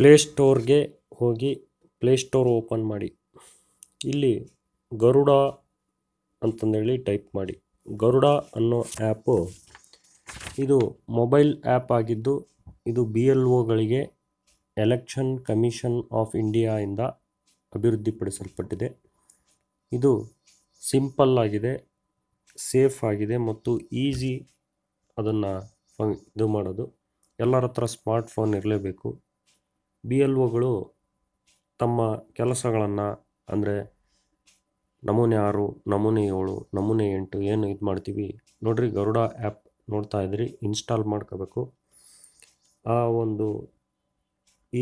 ಪ್ಲೇಸ್ಟೋರ್ಗೆ ಹೋಗಿ Play Store open ಮಾಡಿ ಇಲ್ಲಿ ಗರುಡ ಅಂತಂದೇಳಿ ಟೈಪ್ ಮಾಡಿ ಗರುಡ ಅನ್ನೋ ಆ್ಯಪು ಇದು ಮೊಬೈಲ್ ಆ್ಯಪ್ ಆಗಿದ್ದು ಇದು ಬಿ ಎಲ್ ಒಗಳಿಗೆ ಎಲೆಕ್ಷನ್ ಕಮಿಷನ್ ಆಫ್ ಇಂಡಿಯಾ ಇಂದ ಅಭಿವೃದ್ಧಿಪಡಿಸಲ್ಪಟ್ಟಿದೆ ಇದು ಸಿಂಪಲ್ ಆಗಿದೆ ಸೇಫ್ ಆಗಿದೆ ಮತ್ತು ಈಸಿ ಅದನ್ನು ಇದು ಮಾಡೋದು ಎಲ್ಲರ ಹತ್ರ ಸ್ಮಾರ್ಟ್ಫೋನ್ ಇರಲೇಬೇಕು ಬಿ ಎಲ್ ಒಗಳು ತಮ್ಮ ಕೆಲಸಗಳನ್ನು ಅಂದರೆ ನಮೂನೆ ಆರು ನಮೂನೆ ಏಳು ನಮೂನೆ ಎಂಟು ಏನು ಇದು ಮಾಡ್ತೀವಿ ನೋಡಿರಿ ಗರುಡ ಆ್ಯಪ್ ನೋಡ್ತಾ ಇದ್ರಿ ಇನ್ಸ್ಟಾಲ್ ಮಾಡ್ಕೋಬೇಕು ಆ ಒಂದು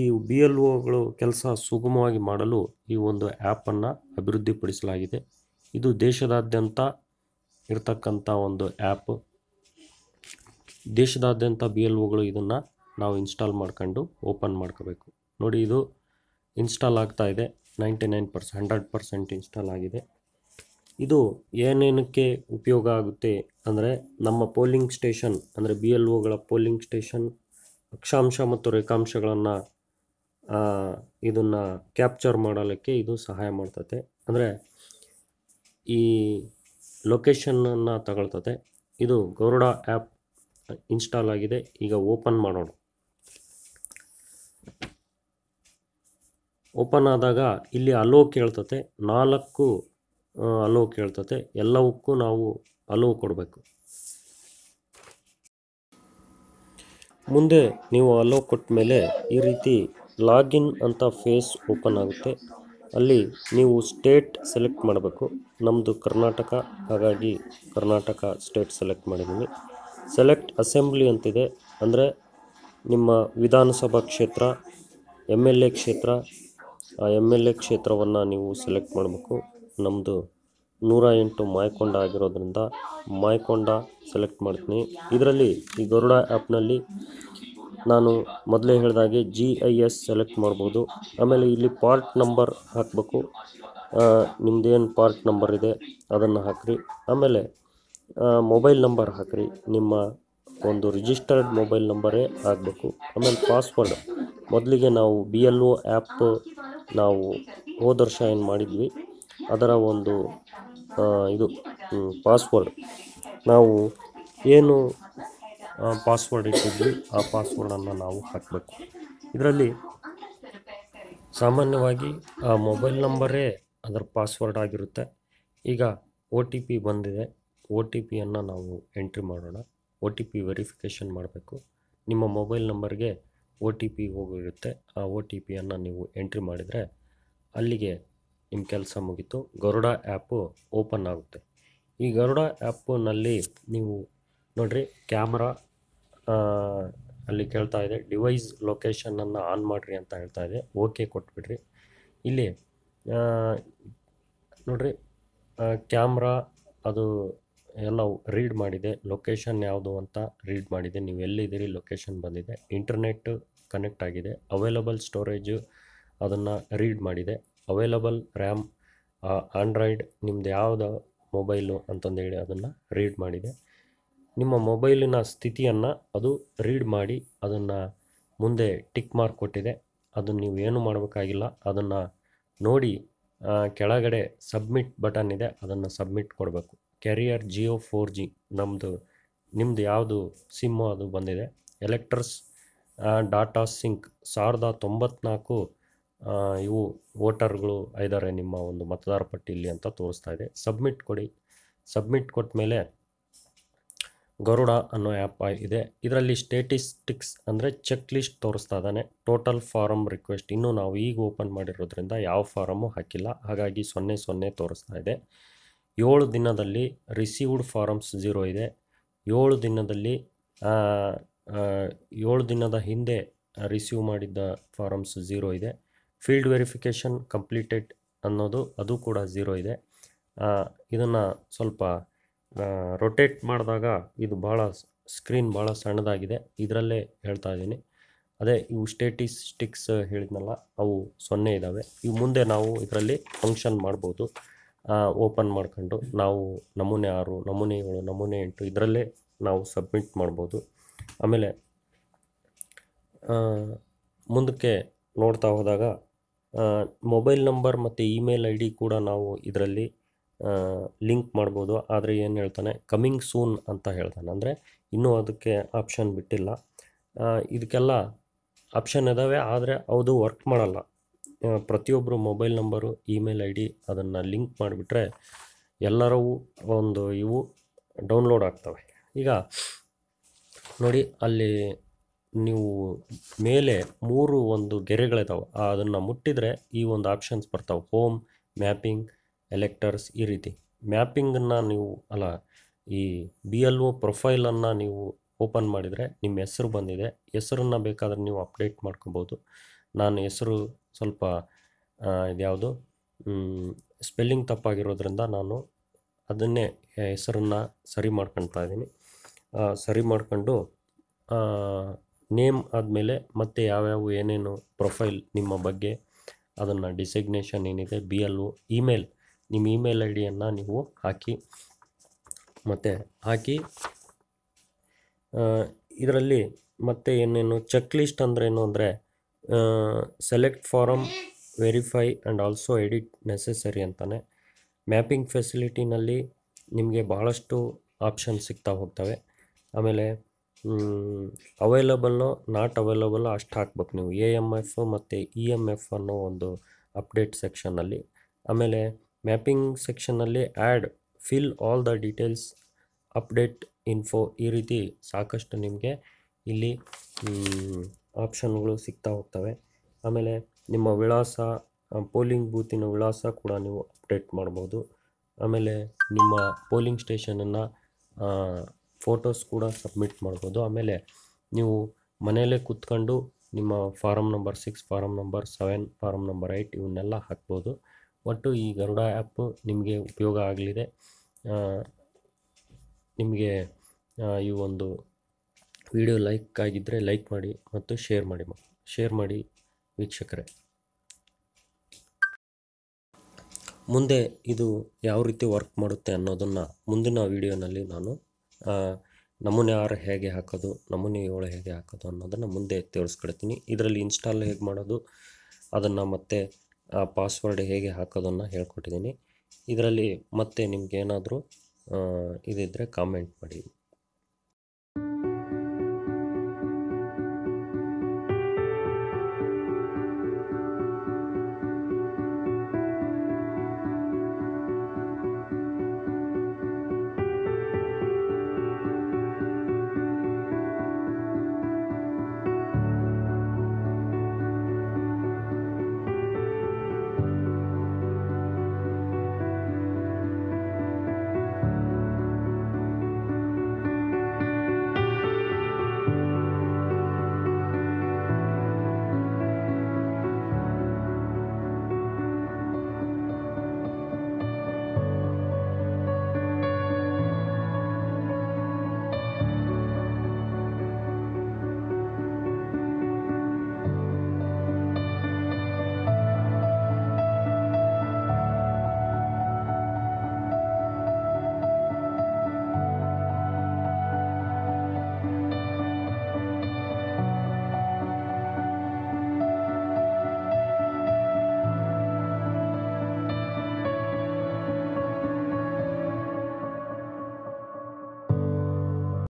ಈ ಬಿ ಎಲ್ ಒಗಳು ಕೆಲಸ ಸುಗಮವಾಗಿ ಮಾಡಲು ಈ ಒಂದು ಆ್ಯಪನ್ನು ಅಭಿವೃದ್ಧಿಪಡಿಸಲಾಗಿದೆ ಇದು ದೇಶದಾದ್ಯಂತ ಇರತಕ್ಕಂಥ ಒಂದು ಆ್ಯಪ್ ದೇಶದಾದ್ಯಂತ ಬಿ ಎಲ್ ಒಗಳು ಇದನ್ನು ನಾವು ಇನ್ಸ್ಟಾಲ್ ಮಾಡ್ಕೊಂಡು ಓಪನ್ ಮಾಡ್ಕೋಬೇಕು ನೋಡಿ ಇದು ಇನ್ಸ್ಟಾಲ್ ಆಗ್ತಾ ಇದೆ ninety nine percent hundred percent install ಆಗಿದೆ ಇದು ಏನೇನಕ್ಕೆ ಉಪಯೋಗ ಆಗುತ್ತೆ ಅಂದರೆ ನಮ್ಮ ಪೋಲಿಂಗ್ ಸ್ಟೇಷನ್ ಅಂದರೆ ಬಿ ಎಲ್ ಒಗಳ ಪೋಲಿಂಗ್ ಸ್ಟೇಷನ್ ಅಕ್ಷಾಂಶ ಮತ್ತು ರೇಖಾಂಶಗಳನ್ನು ಇದನ್ನು ಕ್ಯಾಪ್ಚರ್ ಮಾಡಲಿಕ್ಕೆ ಇದು ಸಹಾಯ ಮಾಡ್ತದೆ ಅಂದರೆ ಈ ಲೊಕೇಶನನ್ನು ತಗೊಳ್ತದೆ ಇದು ಗೌರಡ ಆ್ಯಪ್ ಇನ್ಸ್ಟಾಲ್ ಆಗಿದೆ ಈಗ ಓಪನ್ ಮಾಡೋಣ ಓಪನ್ ಆದಾಗ ಇಲ್ಲಿ ಅಲೋ ಕೇಳ್ತತೆ ನಾಲ್ಕು ಅಲೋ ಕೇಳ್ತತೆ ಎಲ್ಲವಕ್ಕೂ ನಾವು ಅಲೋ ಕೊಡಬೇಕು ಮುಂದೆ ನೀವು ಅಲೋ ಕೊಟ್ಟ ಮೇಲೆ ಈ ರೀತಿ ಲಾಗಿನ್ ಅಂತ ಫೇಸ್ ಓಪನ್ ಆಗುತ್ತೆ ಅಲ್ಲಿ ನೀವು ಸ್ಟೇಟ್ ಸೆಲೆಕ್ಟ್ ಮಾಡಬೇಕು ನಮ್ಮದು ಕರ್ನಾಟಕ ಹಾಗಾಗಿ ಕರ್ನಾಟಕ ಸ್ಟೇಟ್ ಸೆಲೆಕ್ಟ್ ಮಾಡಿದ್ದೀನಿ ಸೆಲೆಕ್ಟ್ ಅಸೆಂಬ್ಲಿ ಅಂತಿದೆ ಅಂದರೆ ನಿಮ್ಮ ವಿಧಾನಸಭಾ ಕ್ಷೇತ್ರ ಎಮ್ ಎಲ್ ಎ ಕ್ಷೇತ್ರ ಆ ಎಮ್ ಎಲ್ ಎ ಕ್ಷೇತ್ರವನ್ನು ನೀವು ಸೆಲೆಕ್ಟ್ ಮಾಡಬೇಕು ನಮ್ಮದು ನೂರ ಎಂಟು ಮಾಯಕೊಂಡ ಆಗಿರೋದ್ರಿಂದ ಮಾಯಕೊಂಡ ಸೆಲೆಕ್ಟ್ ಮಾಡ್ತೀನಿ ಇದರಲ್ಲಿ ಈ ಗರುಡ ಆ್ಯಪ್ನಲ್ಲಿ ನಾನು ಮೊದಲೇ ಹೇಳಿದಾಗೆ ಜಿ ಐ ಎಸ್ ಸೆಲೆಕ್ಟ್ ಮಾಡ್ಬೋದು ಆಮೇಲೆ ಇಲ್ಲಿ ಪಾರ್ಟ್ ನಂಬರ್ ಹಾಕಬೇಕು ನಿಮ್ಮದೇನು ಪಾರ್ಟ್ ನಂಬರ್ ಇದೆ ಅದನ್ನು ಹಾಕಿರಿ ಆಮೇಲೆ ಮೊಬೈಲ್ ನಂಬರ್ ಹಾಕಿರಿ ನಿಮ್ಮ ಒಂದು ರಿಜಿಸ್ಟರ್ಡ್ ಮೊಬೈಲ್ ನಂಬರೇ ಆಗಬೇಕು ಆಮೇಲೆ ಪಾಸ್ವರ್ಡ್ ಮೊದಲಿಗೆ ನಾವು ಬಿ ಎಲ್ ಒ ಆ್ಯಪ್ ನಾವು ಹೋದ ಏನು ಮಾಡಿದ್ವಿ ಅದರ ಒಂದು ಇದು ಪಾಸ್ವರ್ಡ್ ನಾವು ಏನು ಪಾಸ್ವರ್ಡ್ ಇಟ್ಟಿದ್ವಿ ಆ ಪಾಸ್ವರ್ಡನ್ನು ನಾವು ಹಾಕಬೇಕು ಇದರಲ್ಲಿ ಸಾಮಾನ್ಯವಾಗಿ ಆ ಮೊಬೈಲ್ ನಂಬರೇ ಅದರ ಪಾಸ್ವರ್ಡ್ ಆಗಿರುತ್ತೆ ಈಗ ಒ ಟಿ ಪಿ ಬಂದಿದೆ ಒ ಟಿ ಪಿಯನ್ನು ನಾವು ಎಂಟ್ರಿ ಮಾಡೋಣ ಒ ಟಿ ಪಿ ವೆರಿಫಿಕೇಷನ್ ಮಾಡಬೇಕು ನಿಮ್ಮ ಮೊಬೈಲ್ ನಂಬರ್ಗೆ ಒ ಟಿ ಪಿ ಹೋಗಿರುತ್ತೆ ಆ ಒ ಟಿ ಪಿಯನ್ನು ನೀವು ಎಂಟ್ರಿ ಮಾಡಿದರೆ ಅಲ್ಲಿಗೆ ನಿಮ್ಮ ಕೆಲಸ ಮುಗೀತು ಗರುಡ ಆ್ಯಪು ಓಪನ್ ಆಗುತ್ತೆ ಈ ಗರುಡ ಆ್ಯಪ್ನಲ್ಲಿ ನೀವು ನೋಡಿರಿ ಕ್ಯಾಮ್ರಾ ಅಲ್ಲಿ ಕೇಳ್ತಾ ಇದೆ ಡಿವೈಸ್ ಲೊಕೇಶನನ್ನು ಆನ್ ಮಾಡಿರಿ ಅಂತ ಹೇಳ್ತಾ ಇದೆ ಓಕೆ ಕೊಟ್ಬಿಡ್ರಿ ಇಲ್ಲಿ ನೋಡಿರಿ ಕ್ಯಾಮ್ರಾ ಅದು ಎಲ್ಲ ರೀಡ್ ಮಾಡಿದೆ ಲೊಕೇಶನ್ ಯಾವುದು ಅಂತ ರೀಡ್ ಮಾಡಿದೆ ನೀವು ಎಲ್ಲಿದ್ದೀರಿ ಲೊಕೇಶನ್ ಬಂದಿದೆ ಇಂಟರ್ನೆಟ್ ಕನೆಕ್ಟ್ ಆಗಿದೆ ಅವೈಲಬಲ್ ಸ್ಟೋರೇಜು ಅದನ್ನು ರೀಡ್ ಮಾಡಿದೆ ಅವೈಲಬಲ್ ರ್ಯಾಮ್ ಆಂಡ್ರಾಯ್ಡ್ ನಿಮ್ಮದು ಯಾವುದು ಮೊಬೈಲು ಅಂತಂದೇಳಿ ಅದನ್ನು ರೀಡ್ ಮಾಡಿದೆ ನಿಮ್ಮ ಮೊಬೈಲಿನ ಸ್ಥಿತಿಯನ್ನು ಅದು ರೀಡ್ ಮಾಡಿ ಅದನ್ನು ಮುಂದೆ ಟಿಕ್ ಮಾರ್ಕ್ ಕೊಟ್ಟಿದೆ ಅದನ್ನು ನೀವು ಏನು ಮಾಡಬೇಕಾಗಿಲ್ಲ ಅದನ್ನು ನೋಡಿ ಕೆಳಗಡೆ ಸಬ್ಮಿಟ್ ಬಟನ್ ಇದೆ ಅದನ್ನು ಸಬ್ಮಿಟ್ ಕೊಡಬೇಕು ಕೆರಿಯರ್ ಜಿಯೋ ಫೋರ್ ಜಿ ನಮ್ಮದು ನಿಮ್ಮದು ಯಾವುದು ಸಿಮ್ಮು ಅದು ಬಂದಿದೆ ಎಲೆಕ್ಟ್ರಸ್ ಡಾಟಾ ಸಿಂಕ್ ಸಾವಿರದ ತೊಂಬತ್ನಾಲ್ಕು ಇವು ವೋಟರ್ಗಳು ಇದ್ದಾರೆ ನಿಮ್ಮ ಒಂದು ಮತದಾರ ಪಟ್ಟಿಯಲ್ಲಿ ಅಂತ ತೋರಿಸ್ತಾ ಇದೆ ಸಬ್ಮಿಟ್ ಕೊಡಿ ಸಬ್ಮಿಟ್ ಕೊಟ್ಟ ಮೇಲೆ ಗರುಡ ಅನ್ನೋ ಆ್ಯಪ್ ಇದೆ ಇದರಲ್ಲಿ ಸ್ಟೇಟಿಸ್ಟಿಕ್ಸ್ ಅಂದರೆ ಚೆಕ್ ಲಿಸ್ಟ್ ತೋರಿಸ್ತಾ ಇದ್ದಾನೆ ಟೋಟಲ್ ಫಾರಮ್ ರಿಕ್ವೆಸ್ಟ್ ಇನ್ನೂ ನಾವು ಈಗ ಓಪನ್ ಮಾಡಿರೋದ್ರಿಂದ ಯಾವ ಫಾರಮ್ಮು ಹಾಕಿಲ್ಲ ಹಾಗಾಗಿ ಸೊನ್ನೆ ಸೊನ್ನೆ ತೋರಿಸ್ತಾ ಇದೆ ಏಳು ದಿನದಲ್ಲಿ ರಿಸೀವ್ಡ್ ಫಾರಮ್ಸ್ ಝೀರೋ ಇದೆ ಏಳು ದಿನದಲ್ಲಿ ಏಳು ದಿನದ ಹಿಂದೆ ರಿಸೀವ್ ಮಾಡಿದ್ದ ಫಾರಮ್ಸ್ ಝೀರೋ ಇದೆ ಫೀಲ್ಡ್ ವೆರಿಫಿಕೇಷನ್ ಕಂಪ್ಲೀಟೆಡ್ ಅನ್ನೋದು ಅದು ಕೂಡ ಝೀರೋ ಇದೆ ಇದನ್ನು ಸ್ವಲ್ಪ ರೊಟೇಟ್ ಮಾಡಿದಾಗ ಇದು ಭಾಳ ಸ್ಕ್ರೀನ್ ಭಾಳ ಸಣ್ಣದಾಗಿದೆ ಇದರಲ್ಲೇ ಹೇಳ್ತಾ ಇದ್ದೀನಿ ಅದೇ ಇವು ಸ್ಟೇಟಿಸ್ಟಿಕ್ಸ್ ಹೇಳಿದ್ನಲ್ಲ ಅವು ಸೊನ್ನೆ ಇದ್ದಾವೆ ಇವು ಮುಂದೆ ನಾವು ಇದರಲ್ಲಿ ಫಂಕ್ಷನ್ ಮಾಡ್ಬೋದು ಓಪನ್ ಮಾಡ್ಕೊಂಡು ನಾವು ನಮೂನೆ ಆರು ಏಳು ನಮೂನೆ ಎಂಟು ಇದರಲ್ಲೇ ನಾವು ಸಬ್ಮಿಟ್ ಮಾಡ್ಬೋದು ಆಮೇಲೆ ಮುಂದಕ್ಕೆ ನೋಡ್ತಾ ಹೋದಾಗ ಮೊಬೈಲ್ ನಂಬರ್ ಮತ್ತು ಇಮೇಲ್ ಐ ಡಿ ಕೂಡ ನಾವು ಇದರಲ್ಲಿ ಲಿಂಕ್ ಮಾಡ್ಬೋದು ಆದರೆ ಏನು ಹೇಳ್ತಾನೆ ಕಮಿಂಗ್ ಸೂನ್ ಅಂತ ಹೇಳ್ತಾನೆ ಅಂದರೆ ಇನ್ನೂ ಅದಕ್ಕೆ ಆಪ್ಷನ್ ಬಿಟ್ಟಿಲ್ಲ ಇದಕ್ಕೆಲ್ಲ ಆಪ್ಷನ್ ಇದ್ದಾವೆ ಆದರೆ ಅದು ವರ್ಕ್ ಮಾಡಲ್ಲ ಪ್ರತಿಯೊಬ್ಬರು mobile number email I D ಅದನ್ನು ಲಿಂಕ್ ಮಾಡಿಬಿಟ್ರೆ ಎಲ್ಲರೂ ಒಂದು ಇವು ಡೌನ್ಲೋಡ್ ಆಗ್ತವೆ ಈಗ ನೋಡಿ ಅಲ್ಲಿ ನೀವು ಮೇಲೆ ಮೂರು ಒಂದು ಗೆರೆಗಳಿದಾವೆ ಅದನ್ನು ಮುಟ್ಟಿದರೆ ಈ ಒಂದು ಆಪ್ಷನ್ಸ್ ಬರ್ತಾವೆ ಹೋಮ್ ಮ್ಯಾಪಿಂಗ್ ಎಲೆಕ್ಟರ್ಸ್ ಈ ರೀತಿ ಮ್ಯಾಪಿಂಗನ್ನು ನೀವು ಅಲ್ಲ ಈ ಬಿ ಎಲ್ ಒ ಪ್ರೊಫೈಲನ್ನು ನೀವು ಓಪನ್ ಮಾಡಿದರೆ ನಿಮ್ಮ ಹೆಸರು ಬಂದಿದೆ ಹೆಸರನ್ನು ಬೇಕಾದರೆ ನೀವು ಅಪ್ಡೇಟ್ ಮಾಡ್ಕೋಬೋದು ನಾನು ಹೆಸರು ಸ್ವಲ್ಪ ಇದ್ಯಾವುದು ಸ್ಪೆಲ್ಲಿಂಗ್ ತಪ್ಪಾಗಿರೋದ್ರಿಂದ ನಾನು ಅದನ್ನೇ ಹೆಸರನ್ನು ಸರಿ ಮಾಡ್ಕೊಳ್ತಾ ಇದ್ದೀನಿ ಸರಿ ಮಾಡ್ಕೊಂಡು ನೇಮ್ ಆದಮೇಲೆ ಮತ್ತೆ ಯಾವ್ಯಾವ ಏನೇನು ಪ್ರೊಫೈಲ್ ನಿಮ್ಮ ಬಗ್ಗೆ ಅದನ್ನು ಡಿಸಿಗ್ನೇಷನ್ ಏನಿದೆ ಬಿ ಎಲ್ ಒ ಇಮೇಲ್ ನಿಮ್ಮ ಇಮೇಲ್ ಐ ಡಿಯನ್ನು ನೀವು ಹಾಕಿ ಮತ್ತು ಹಾಕಿ ಇದರಲ್ಲಿ ಮತ್ತೆ ಏನೇನು ಚೆಕ್ ಲಿಸ್ಟ್ ಅಂದರೆ ಏನು ಅಂದರೆ select form verify and also edit necessary ಅಂತಾನೆ ಮ್ಯಾಪಿಂಗ್ ಫೆಸಿಲಿಟಿನಲ್ಲಿ ನಿಮಗೆ ಭಾಳಷ್ಟು ಆಪ್ಷನ್ ಸಿಗ್ತಾ ಹೋಗ್ತವೆ ಆಮೇಲೆ ಅವೈಲಬಲ್ಲು ನಾಟ್ ಅವೈಲಬಲ್ಲೋ ಅಷ್ಟು ಹಾಕ್ಬೇಕು ನೀವು ಎ ಎಮ್ ಎಫ್ ಮತ್ತು ಇ ಎಮ್ ಎಫ್ ಅನ್ನೋ ಒಂದು ಅಪ್ಡೇಟ್ ಸೆಕ್ಷನ್ನಲ್ಲಿ ಆಮೇಲೆ ಮ್ಯಾಪಿಂಗ್ ಸೆಕ್ಷನ್ನಲ್ಲಿ add fill all the details update info ಈ ರೀತಿ ಸಾಕಷ್ಟು ನಿಮಗೆ ಇಲ್ಲಿ ಆಪ್ಷನ್ಗಳು ಸಿಗ್ತಾ ಹೋಗ್ತವೆ ಆಮೇಲೆ ನಿಮ್ಮ ವಿಳಾಸ ಪೋಲಿಂಗ್ ಬೂತಿನ ವಿಳಾಸ ಕೂಡ ನೀವು ಅಪ್ಡೇಟ್ ಮಾಡ್ಬೋದು ಆಮೇಲೆ ನಿಮ್ಮ ಪೋಲಿಂಗ್ ಸ್ಟೇಷನನ್ನು ಫೋಟೋಸ್ ಕೂಡ ಸಬ್ಮಿಟ್ ಮಾಡ್ಬೋದು ಆಮೇಲೆ ನೀವು ಮನೆಯಲ್ಲೇ ಕೂತ್ಕೊಂಡು ನಿಮ್ಮ form number six form number seven form number eight ಇವನ್ನೆಲ್ಲ ಹಾಕ್ಬೋದು ಒಟ್ಟು ಈ ಗರುಡ ಆ್ಯಪ್ ನಿಮಗೆ ಉಪಯೋಗ ಆಗಲಿದೆ ನಿಮಗೆ ಈ ಒಂದು ವಿಡಿಯೋ ಲೈಕ್ ಆಗಿದ್ದರೆ ಲೈಕ್ ಮಾಡಿ ಮತ್ತು ಶೇರ್ ಮಾಡಿ ಶೇರ್ ಮಾಡಿ ವೀಕ್ಷಕರೇ ಮುಂದೆ ಇದು ಯಾವ ರೀತಿ ವರ್ಕ್ ಮಾಡುತ್ತೆ ಅನ್ನೋದನ್ನು ಮುಂದಿನ ವಿಡಿಯೋನಲ್ಲಿ ನಾನು ನಮೂನೆ ಆರು ಹೇಗೆ ಹಾಕೋದು ನಮೂನೆ ಏಳು ಹೇಗೆ ಹಾಕೋದು ಅನ್ನೋದನ್ನು ಮುಂದೆ ತೋರಿಸ್ಕೊಡ್ತೀನಿ ಇದರಲ್ಲಿ ಇನ್ಸ್ಟಾಲ್ ಹೇಗೆ ಮಾಡೋದು ಅದನ್ನು ಮತ್ತೆ ಪಾಸ್ವರ್ಡ್ ಹೇಗೆ ಹಾಕೋದನ್ನು ಹೇಳ್ಕೊಟ್ಟಿದ್ದೀನಿ ಇದರಲ್ಲಿ ಮತ್ತೆ ನಿಮಗೇನಾದರೂ ಇದಿದ್ದರೆ ಕಾಮೆಂಟ್ ಮಾಡಿ